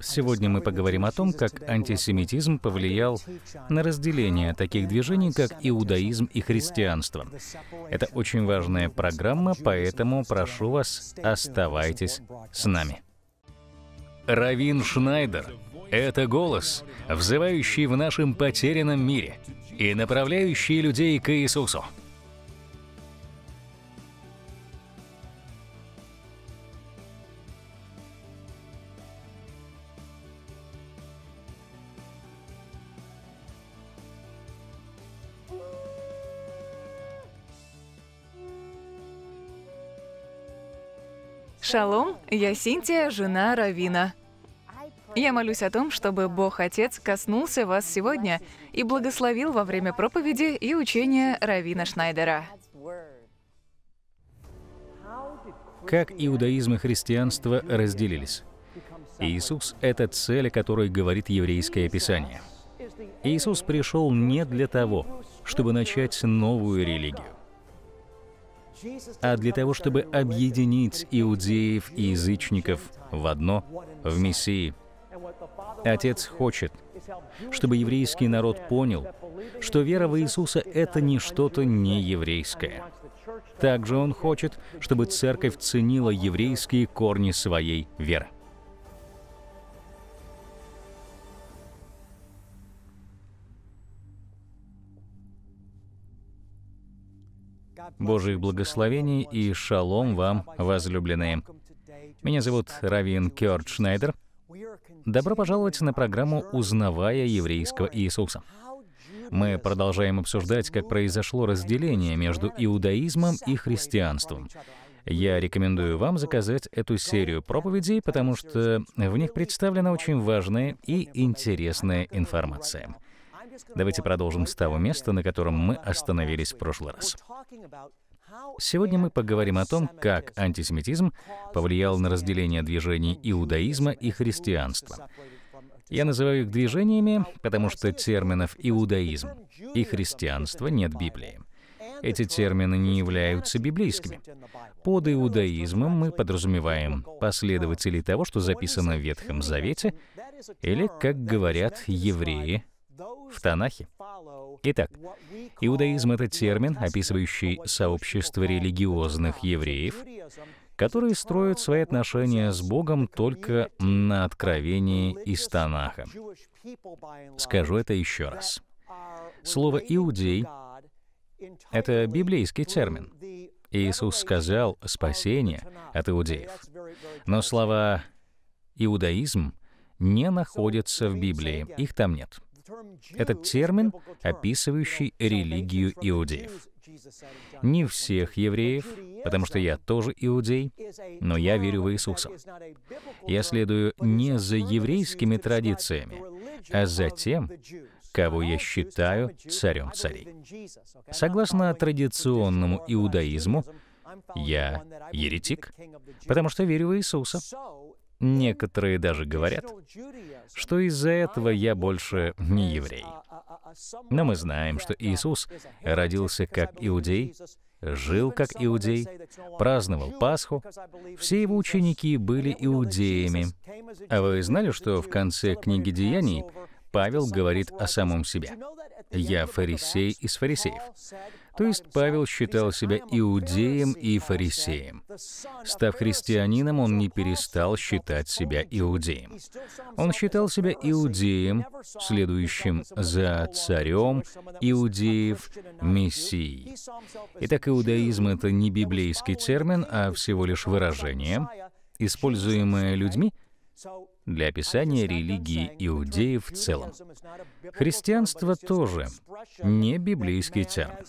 Сегодня мы поговорим о том, как антисемитизм повлиял на разделение таких движений, как иудаизм и христианство. Это очень важная программа, поэтому прошу вас, оставайтесь с нами. Равин Шнайдер — это голос, взывающий в нашем потерянном мире и направляющий людей к Иисусу. Шалом, я Синтия, жена Равина. Я молюсь о том, чтобы Бог Отец коснулся вас сегодня и благословил во время проповеди и учения Равина Шнайдера. Как иудаизм и христианство разделились? Иисус — это цель, о которой говорит еврейское Писание. Иисус пришел не для того, чтобы начать новую религию а для того, чтобы объединить иудеев и язычников в одно, в Мессии. Отец хочет, чтобы еврейский народ понял, что вера в Иисуса — это не что-то нееврейское. Также он хочет, чтобы церковь ценила еврейские корни своей веры. Божьих благословений и шалом вам, возлюбленные. Меня зовут Равин Кёрт Шнайдер. Добро пожаловать на программу «Узнавая еврейского Иисуса». Мы продолжаем обсуждать, как произошло разделение между иудаизмом и христианством. Я рекомендую вам заказать эту серию проповедей, потому что в них представлена очень важная и интересная информация. Давайте продолжим с того места, на котором мы остановились в прошлый раз. Сегодня мы поговорим о том, как антисемитизм повлиял на разделение движений иудаизма и христианства. Я называю их движениями, потому что терминов иудаизм и христианство нет в Библии. Эти термины не являются библейскими. Под иудаизмом мы подразумеваем последователей того, что записано в Ветхом Завете, или, как говорят евреи, в Танахе. Итак, иудаизм — это термин, описывающий сообщество религиозных евреев, которые строят свои отношения с Богом только на откровении из Танаха. Скажу это еще раз. Слово «иудей» — это библейский термин. Иисус сказал «спасение от иудеев». Но слова «иудаизм» не находятся в Библии, их там нет. Этот термин, описывающий религию иудеев. Не всех евреев, потому что я тоже иудей, но я верю в Иисуса. Я следую не за еврейскими традициями, а за тем, кого я считаю царем царей. Согласно традиционному иудаизму, я еретик, потому что верю в Иисуса. Некоторые даже говорят, что из-за этого я больше не еврей. Но мы знаем, что Иисус родился как иудей, жил как иудей, праздновал Пасху. Все его ученики были иудеями. А вы знали, что в конце книги Деяний Павел говорит о самом себе? «Я фарисей из фарисеев». То есть Павел считал себя иудеем и фарисеем. Став христианином, он не перестал считать себя иудеем. Он считал себя иудеем, следующим за царем иудеев Мессией. Итак, иудаизм — это не библейский термин, а всего лишь выражение, используемое людьми, для описания религии иудеев в целом. Христианство тоже не библейский термин.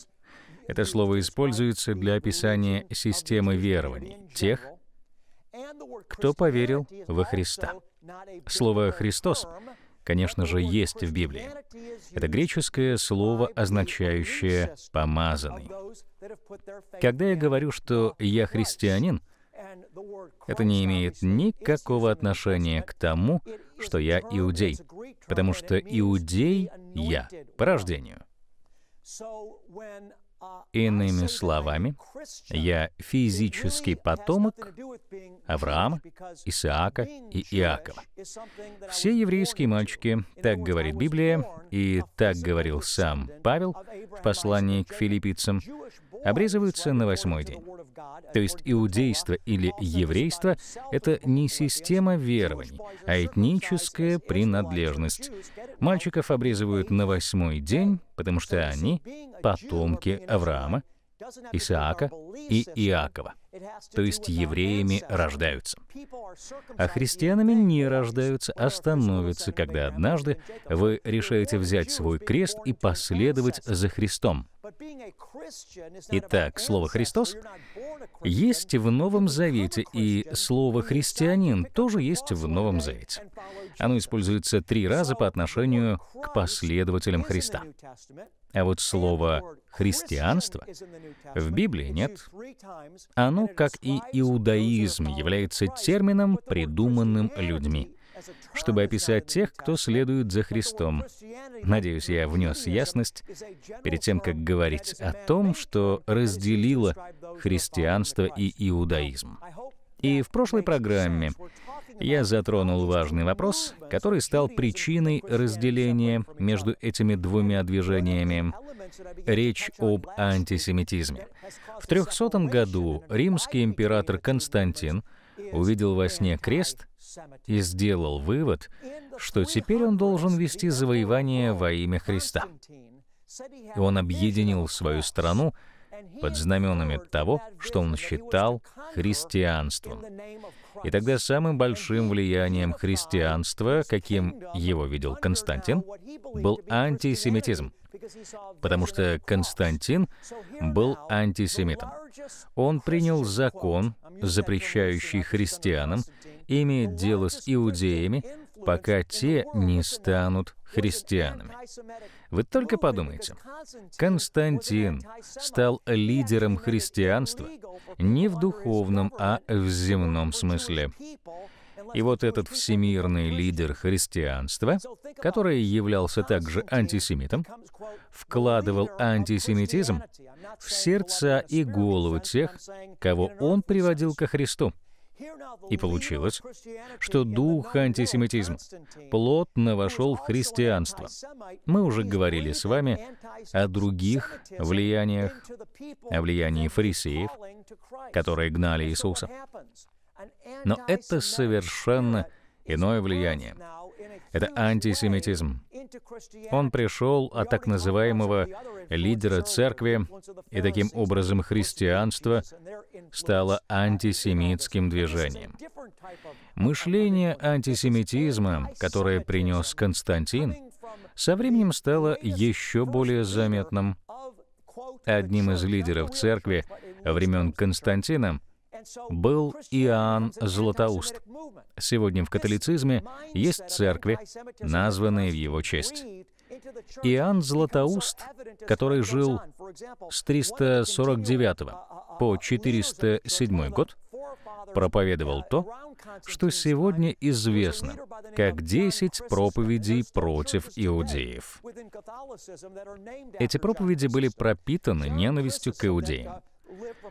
Это слово используется для описания системы верований тех, кто поверил во Христа. Слово «Христос», конечно же, есть в Библии. Это греческое слово, означающее «помазанный». Когда я говорю, что я христианин, это не имеет никакого отношения к тому, что я иудей, потому что иудей я по рождению. Иными словами, я физический потомок Авраама, Исаака и Иакова. Все еврейские мальчики, так говорит Библия, и так говорил сам Павел в послании к филиппийцам, обрезываются на восьмой день. То есть иудейство или еврейство — это не система верований, а этническая принадлежность. Мальчиков обрезывают на восьмой день, потому что они — потомки Авраама, Исаака и Иакова, то есть евреями рождаются. А христианами не рождаются, а становятся, когда однажды вы решаете взять свой крест и последовать за Христом, Итак, слово «Христос» есть в Новом Завете, и слово «христианин» тоже есть в Новом Завете. Оно используется три раза по отношению к последователям Христа. А вот слово «христианство» в Библии нет. Оно, как и иудаизм, является термином, придуманным людьми чтобы описать тех, кто следует за Христом. Надеюсь, я внес ясность перед тем, как говорить о том, что разделило христианство и иудаизм. И в прошлой программе я затронул важный вопрос, который стал причиной разделения между этими двумя движениями. Речь об антисемитизме. В 300 году римский император Константин увидел во сне крест и сделал вывод, что теперь он должен вести завоевание во имя Христа. И он объединил свою страну под знаменами того, что он считал христианством. И тогда самым большим влиянием христианства, каким его видел Константин, был антисемитизм. Потому что Константин был антисемитом. Он принял закон, запрещающий христианам иметь дело с иудеями, пока те не станут христианами. Вы только подумайте, Константин стал лидером христианства не в духовном, а в земном смысле. И вот этот всемирный лидер христианства, который являлся также антисемитом, вкладывал антисемитизм в сердца и голову тех, кого он приводил ко Христу. И получилось, что дух антисемитизма плотно вошел в христианство. Мы уже говорили с вами о других влияниях, о влиянии фарисеев, которые гнали Иисуса. Но это совершенно иное влияние. Это антисемитизм. Он пришел от так называемого лидера церкви, и таким образом христианство стало антисемитским движением. Мышление антисемитизма, которое принес Константин, со временем стало еще более заметным. Одним из лидеров церкви времен Константина — был Иоанн Златоуст. Сегодня в католицизме есть церкви, названные в его честь. Иоанн Златоуст, который жил с 349 по 407 год, проповедовал то, что сегодня известно как десять проповедей против иудеев. Эти проповеди были пропитаны ненавистью к иудеям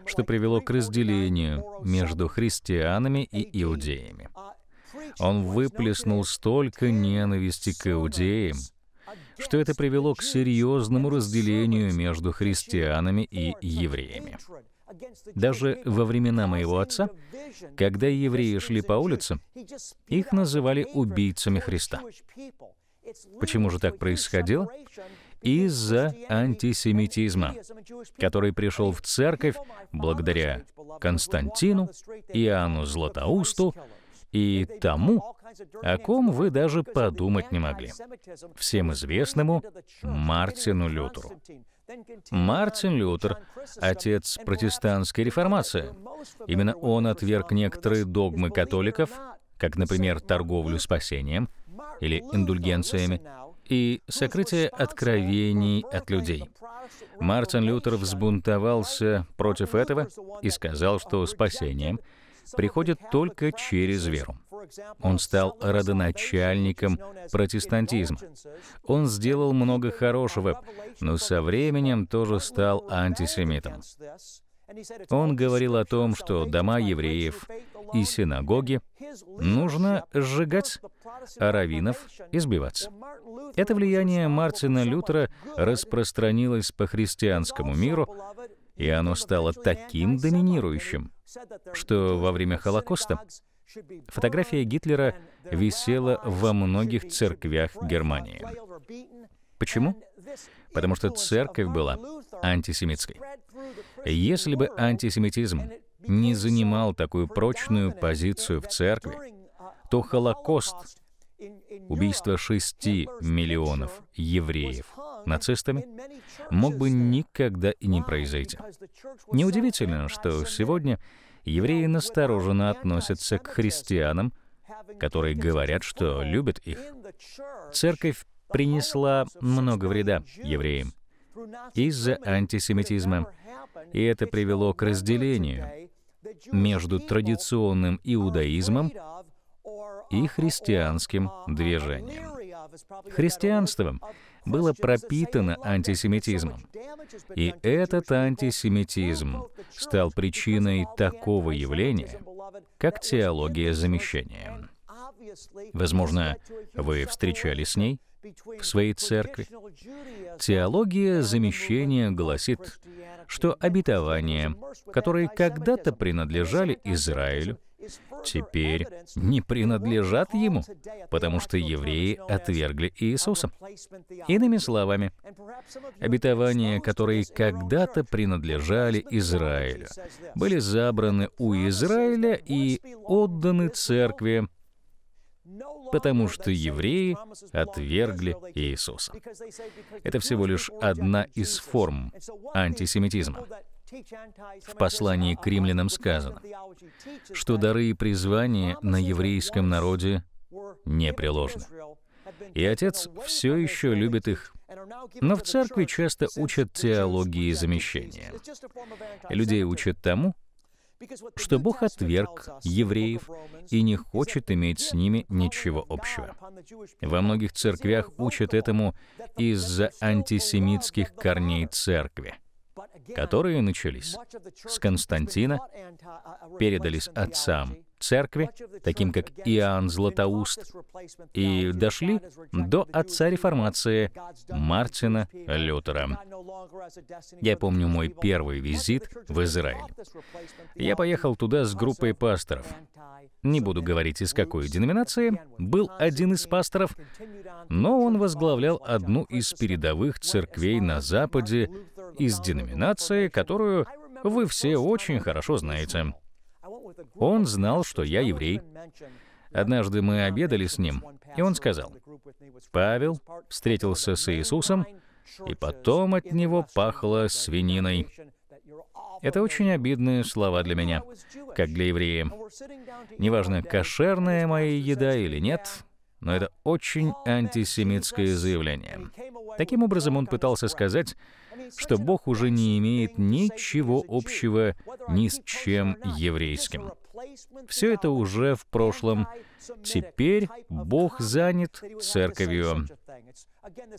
что привело к разделению между христианами и иудеями. Он выплеснул столько ненависти к иудеям, что это привело к серьезному разделению между христианами и евреями. Даже во времена моего отца, когда евреи шли по улице, их называли убийцами Христа. Почему же так происходило? из-за антисемитизма, который пришел в церковь благодаря Константину, Иоанну Златоусту и тому, о ком вы даже подумать не могли, всем известному Мартину Лютеру. Мартин Лютер, отец протестантской реформации. Именно он отверг некоторые догмы католиков, как, например, торговлю спасением или индульгенциями, и сокрытие откровений от людей. Мартин Лютер взбунтовался против этого и сказал, что спасение приходит только через веру. Он стал родоначальником протестантизма. Он сделал много хорошего, но со временем тоже стал антисемитом. Он говорил о том, что дома евреев и синагоги нужно сжигать, а раввинов избиваться. Это влияние Мартина Лютера распространилось по христианскому миру, и оно стало таким доминирующим, что во время Холокоста фотография Гитлера висела во многих церквях Германии. Почему? потому что церковь была антисемитской. Если бы антисемитизм не занимал такую прочную позицию в церкви, то Холокост, убийство шести миллионов евреев нацистами, мог бы никогда и не произойти. Неудивительно, что сегодня евреи настороженно относятся к христианам, которые говорят, что любят их. Церковь принесла много вреда евреям из-за антисемитизма. И это привело к разделению между традиционным иудаизмом и христианским движением. Христианство было пропитано антисемитизмом, и этот антисемитизм стал причиной такого явления, как теология замещения. Возможно, вы встречались с ней, в своей церкви. Теология замещения гласит, что обетования, которые когда-то принадлежали Израилю, теперь не принадлежат ему, потому что евреи отвергли Иисуса. Иными словами, обетования, которые когда-то принадлежали Израилю, были забраны у Израиля и отданы церкви, потому что евреи отвергли Иисуса. Это всего лишь одна из форм антисемитизма. В послании к римлянам сказано, что дары и призвания на еврейском народе не приложены. И отец все еще любит их, но в церкви часто учат теологии замещения. Людей учат тому, что Бог отверг евреев и не хочет иметь с ними ничего общего. Во многих церквях учат этому из-за антисемитских корней церкви, которые начались с Константина, uh, uh, передались отцам церкви, таким как Иоанн Златоуст, и дошли до отца реформации Мартина Лютера. Я помню мой первый визит в Израиль. Я поехал туда с группой пасторов. Не буду говорить, из какой деноминации, был один из пасторов, но он возглавлял одну из передовых церквей на Западе из деноминации, которую вы все очень хорошо знаете. Он знал, что я еврей. Однажды мы обедали с ним, и он сказал, «Павел встретился с Иисусом, и потом от него пахло свининой». Это очень обидные слова для меня, как для еврея. Неважно, кошерная моя еда или нет, но это очень антисемитское заявление. Таким образом, он пытался сказать, что Бог уже не имеет ничего общего ни с чем еврейским. Все это уже в прошлом. Теперь Бог занят церковью.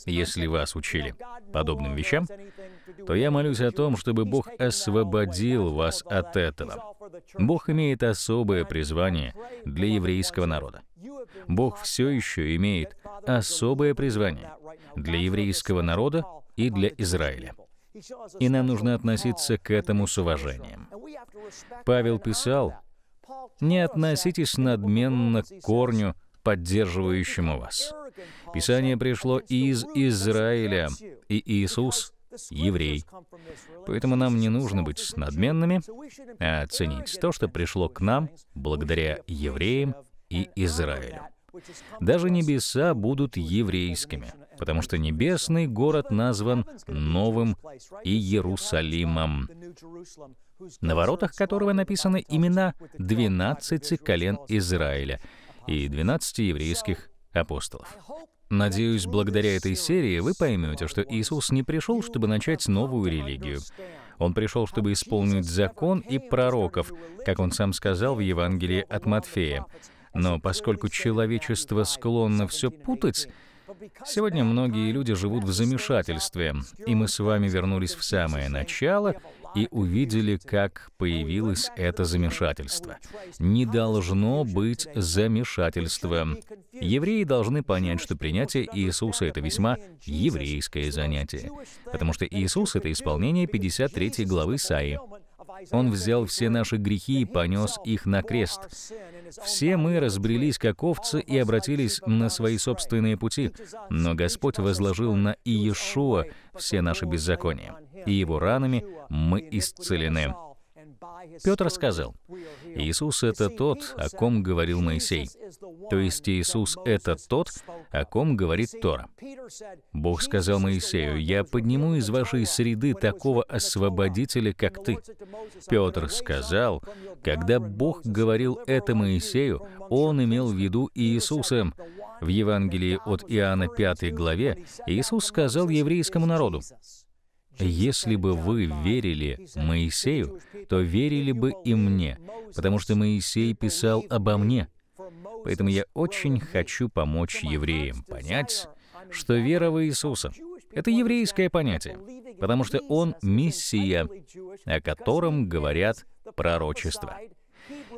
Если вас учили подобным вещам, то я молюсь о том, чтобы Бог освободил вас от этого. Бог имеет особое призвание для еврейского народа. Бог все еще имеет особое призвание для еврейского народа и для Израиля. И нам нужно относиться к этому с уважением. Павел писал, не относитесь надменно к корню, поддерживающему вас. Писание пришло из Израиля, и Иисус — еврей. Поэтому нам не нужно быть надменными, а оценить то, что пришло к нам благодаря евреям и Израилю. Даже небеса будут еврейскими, потому что небесный город назван Новым Иерусалимом, на воротах которого написаны имена 12 колен Израиля и 12 еврейских апостолов. Надеюсь, благодаря этой серии вы поймете, что Иисус не пришел, чтобы начать новую религию. Он пришел, чтобы исполнить закон и пророков, как он сам сказал в Евангелии от Матфея. Но поскольку человечество склонно все путать, Сегодня многие люди живут в замешательстве, и мы с вами вернулись в самое начало и увидели, как появилось это замешательство. Не должно быть замешательства. Евреи должны понять, что принятие Иисуса — это весьма еврейское занятие, потому что Иисус — это исполнение 53 главы Саи. Он взял все наши грехи и понес их на крест. Все мы разбрелись как овцы и обратились на свои собственные пути, но Господь возложил на Иешуа все наши беззакония, и его ранами мы исцелены. Петр сказал, «Иисус — это тот, о ком говорил Моисей». То есть Иисус — это тот, о ком говорит Тора. Бог сказал Моисею, «Я подниму из вашей среды такого освободителя, как ты». Петр сказал, когда Бог говорил это Моисею, он имел в виду Иисуса. В Евангелии от Иоанна 5 главе Иисус сказал еврейскому народу, если бы вы верили Моисею, то верили бы и мне, потому что Моисей писал обо мне. Поэтому я очень хочу помочь евреям понять, что вера в Иисуса — это еврейское понятие, потому что Он — Мессия, о котором говорят пророчества.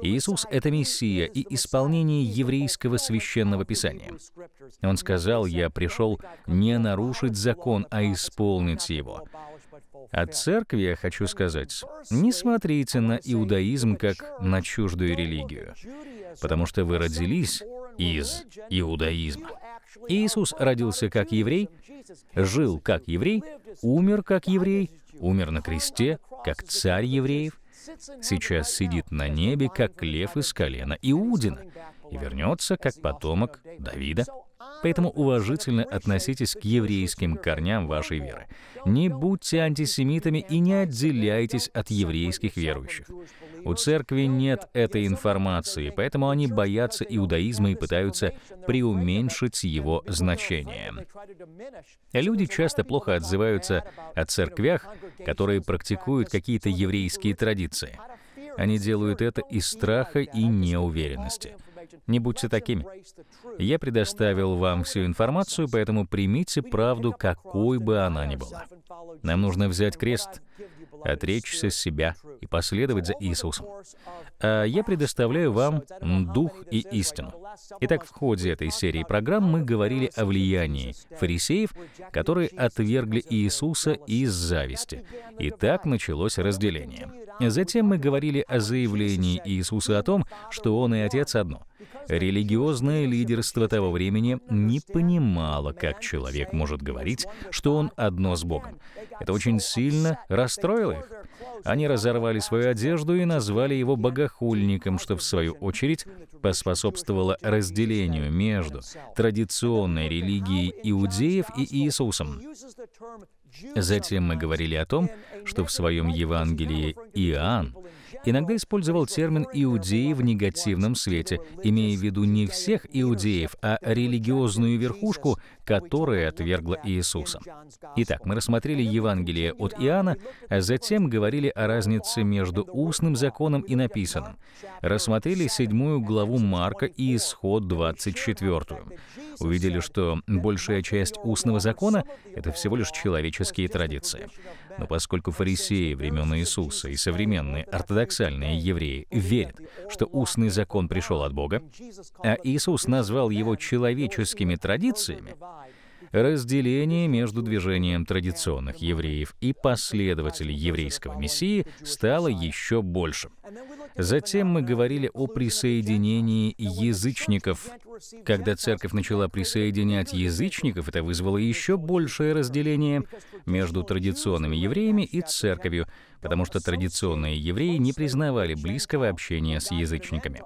Иисус — это Мессия и исполнение еврейского священного писания. Он сказал, «Я пришел не нарушить закон, а исполнить его». От церкви я хочу сказать, не смотрите на иудаизм как на чуждую религию, потому что вы родились из иудаизма. Иисус родился как еврей, жил как еврей, умер как еврей, умер на кресте как царь евреев, сейчас сидит на небе как лев из колена Иудина и вернется как потомок Давида. Поэтому уважительно относитесь к еврейским корням вашей веры. Не будьте антисемитами и не отделяйтесь от еврейских верующих. У церкви нет этой информации, поэтому они боятся иудаизма и пытаются преуменьшить его значение. Люди часто плохо отзываются о церквях, которые практикуют какие-то еврейские традиции. Они делают это из страха и неуверенности. Не будьте такими. Я предоставил вам всю информацию, поэтому примите правду, какой бы она ни была. Нам нужно взять крест, отречься с себя и последовать за Иисусом. А я предоставляю вам дух и истину. Итак, в ходе этой серии программ мы говорили о влиянии фарисеев, которые отвергли Иисуса из зависти. И так началось разделение. Затем мы говорили о заявлении Иисуса о том, что Он и Отец одно. Религиозное лидерство того времени не понимало, как человек может говорить, что он одно с Богом. Это очень сильно расстроило их. Они разорвали свою одежду и назвали его богохульником, что в свою очередь поспособствовало разделению между традиционной религией иудеев и Иисусом. Затем мы говорили о том, что в своем Евангелии Иоанн иногда использовал термин «иудеи» в негативном свете, имея в виду не всех иудеев, а религиозную верхушку, которое отвергло Иисуса. Итак, мы рассмотрели Евангелие от Иоанна, а затем говорили о разнице между устным законом и написанным. Рассмотрели седьмую главу Марка и исход 24. Увидели, что большая часть устного закона — это всего лишь человеческие традиции. Но поскольку фарисеи времен Иисуса и современные ортодоксальные евреи верят, что устный закон пришел от Бога, а Иисус назвал его человеческими традициями, разделение между движением традиционных евреев и последователей еврейского мессии стало еще большим. Затем мы говорили о присоединении язычников. Когда церковь начала присоединять язычников, это вызвало еще большее разделение между традиционными евреями и церковью, потому что традиционные евреи не признавали близкого общения с язычниками.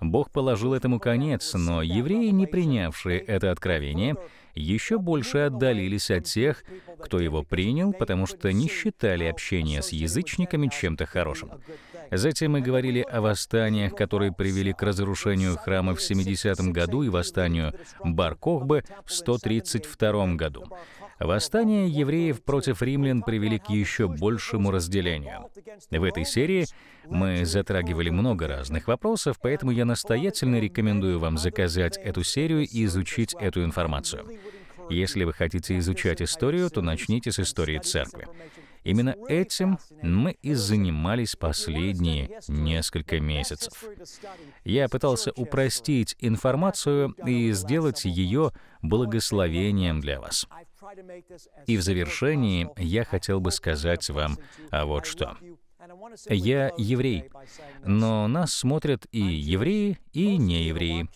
Бог положил этому конец, но евреи, не принявшие это откровение, еще больше отдалились от тех, кто его принял, потому что не считали общение с язычниками чем-то хорошим. Затем мы говорили о восстаниях, которые привели к разрушению храма в 70 году и восстанию Бар-Кохбе в 132 году. Восстание евреев против римлян привели к еще большему разделению. В этой серии мы затрагивали много разных вопросов, поэтому я настоятельно рекомендую вам заказать эту серию и изучить эту информацию. Если вы хотите изучать историю, то начните с истории церкви. Именно этим мы и занимались последние несколько месяцев. Я пытался упростить информацию и сделать ее благословением для вас. И в завершении я хотел бы сказать вам а вот что. Я еврей, но нас смотрят и евреи, и неевреи.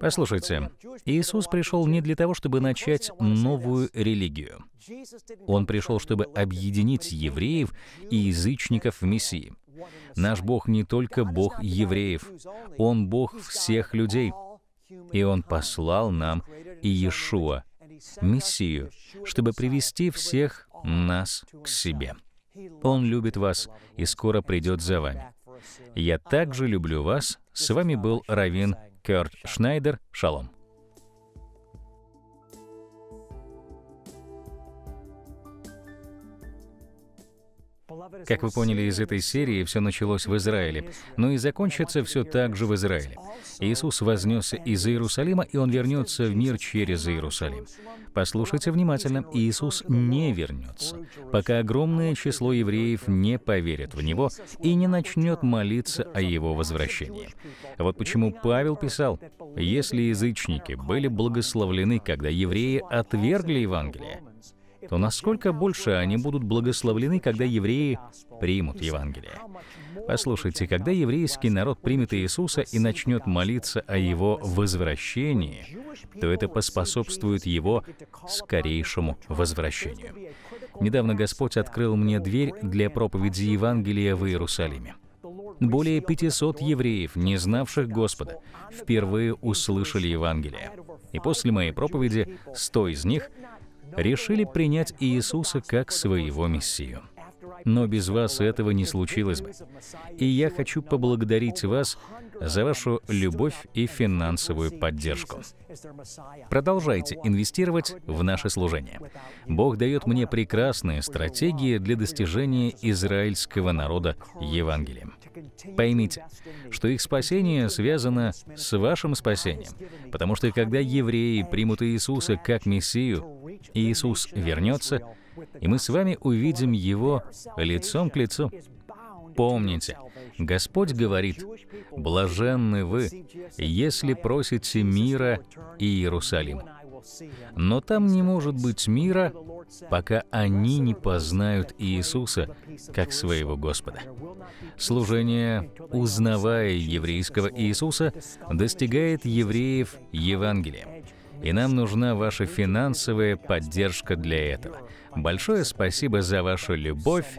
Послушайте, Иисус пришел не для того, чтобы начать новую религию. Он пришел, чтобы объединить евреев и язычников в Мессии. Наш Бог не только Бог евреев, Он Бог всех людей. И Он послал нам Иешуа, Мессию, чтобы привести всех нас к себе. Он любит вас и скоро придет за вами. Я также люблю вас. С вами был Равин Кёрт Шнайдер. Шалом. Как вы поняли из этой серии, все началось в Израиле, но ну и закончится все так же в Израиле. Иисус вознесся из Иерусалима, и Он вернется в мир через Иерусалим. Послушайте внимательно, Иисус не вернется, пока огромное число евреев не поверит в Него и не начнет молиться о Его возвращении. Вот почему Павел писал, «Если язычники были благословлены, когда евреи отвергли Евангелие, то насколько больше они будут благословлены, когда евреи примут Евангелие. Послушайте, когда еврейский народ примет Иисуса и начнет молиться о Его возвращении, то это поспособствует Его скорейшему возвращению. Недавно Господь открыл мне дверь для проповеди Евангелия в Иерусалиме. Более 500 евреев, не знавших Господа, впервые услышали Евангелие. И после моей проповеди 100 из них решили принять Иисуса как своего Мессию. Но без вас этого не случилось бы. И я хочу поблагодарить вас за вашу любовь и финансовую поддержку. Продолжайте инвестировать в наше служение. Бог дает мне прекрасные стратегии для достижения израильского народа Евангелием. Поймите, что их спасение связано с вашим спасением, потому что когда евреи примут Иисуса как Мессию, Иисус вернется, и мы с вами увидим Его лицом к лицу помните, Господь говорит, «Блаженны вы, если просите мира и Иерусалим». Но там не может быть мира, пока они не познают Иисуса как своего Господа. Служение, узнавая еврейского Иисуса, достигает евреев Евангелием. И нам нужна ваша финансовая поддержка для этого. Большое спасибо за вашу любовь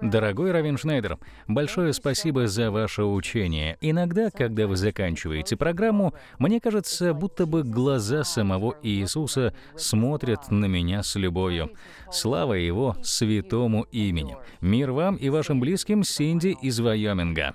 Дорогой Равин Шнайдер, большое спасибо за ваше учение. Иногда, когда вы заканчиваете программу, мне кажется, будто бы глаза самого Иисуса смотрят на меня с любовью. Слава Его святому имени. Мир вам и вашим близким, Синди из Вайоминга.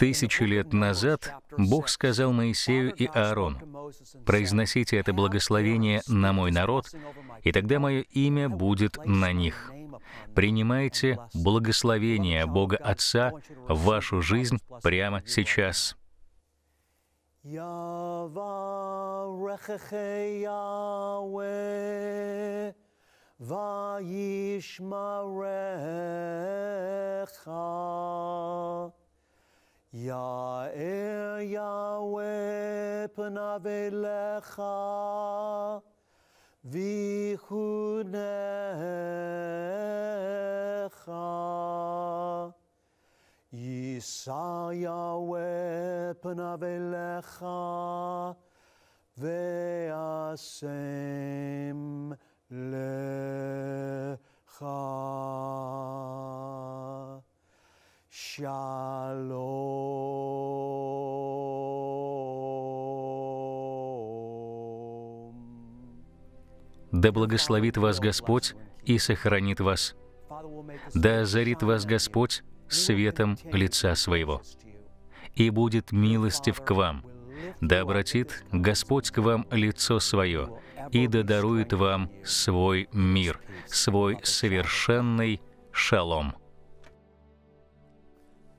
Тысячи лет назад Бог сказал Моисею и Аарону, «Произносите это благословение на мой народ, и тогда мое имя будет на них. Принимайте благословение Бога Отца в вашу жизнь прямо сейчас». וישמרך יאר יהוה פניו אליך, ויחונך. יישא יהוה פניו אליך, ואשם לך. שלום. Да благословит вас Господь и сохранит вас. Да озарит вас Господь светом лица своего. И будет милостив к вам. Да обратит Господь к вам лицо свое, и да дарует вам свой мир, свой совершенный шалом.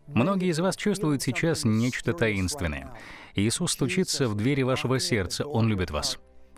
Многие из вас чувствуют сейчас нечто таинственное. Иисус стучится в двери вашего сердца, Он любит вас.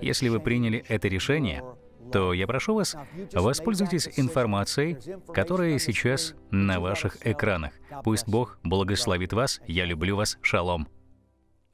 Если вы приняли это решение, то я прошу вас, воспользуйтесь информацией, которая сейчас на ваших экранах. Пусть Бог благословит вас. Я люблю вас. Шалом.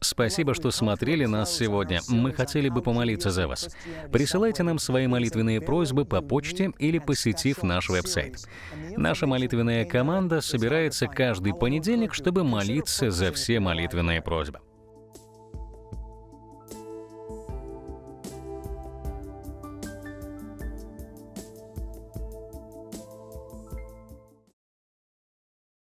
Спасибо, что смотрели нас сегодня. Мы хотели бы помолиться за вас. Присылайте нам свои молитвенные просьбы по почте или посетив наш веб-сайт. Наша молитвенная команда собирается каждый понедельник, чтобы молиться за все молитвенные просьбы.